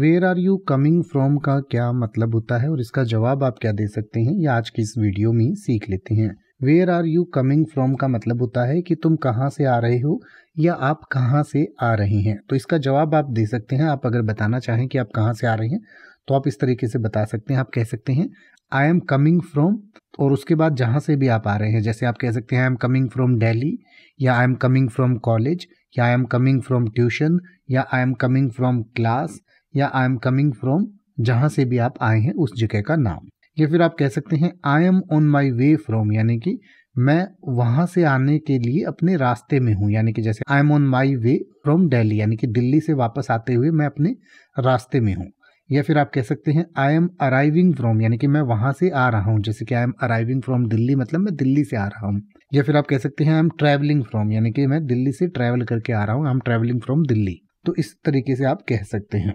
where are you coming from का क्या मतलब होता है और इसका जवाब आप क्या दे सकते हैं ये आज की इस वीडियो में सीख लेते हैं where are you coming from का मतलब होता है कि तुम कहाँ से आ रहे हो या आप कहाँ से आ रहे हैं तो इसका जवाब आप दे सकते हैं आप अगर बताना चाहें कि आप कहाँ से आ रहे हैं तो आप इस तरीके से बता सकते हैं आप कह सकते हैं आई एम कमिंग फ्रॉम और उसके बाद जहाँ से भी आप आ रहे हैं जैसे आप कह सकते हैं I am coming from Delhi या I am coming from college या I am coming from tuition या I am coming from class या आई एम कमिंग फ्रॉम जहाँ से भी आप आए हैं उस जगह का नाम या फिर आप कह सकते हैं I am on my way from यानी कि मैं वहाँ से आने के लिए अपने रास्ते में हूँ यानी कि जैसे I am on my way from Delhi यानी कि दिल्ली से वापस आते हुए मैं अपने रास्ते में हूँ या फिर आप कह सकते हैं आई एम अराइविंग फ्रॉम यानी कि मैं वहाँ से आ रहा हूँ जैसे कि I am arriving from Delhi मतलब मैं दिल्ली से आ रहा हूँ या फिर आप कह सकते हैं आई एम ट्रैवलिंग फ्रॉम यानी कि मैं दिल्ली से ट्रैवल करके आ रहा हूँ I am travelling from Delhi तो इस तरीके से आप कह सकते हैं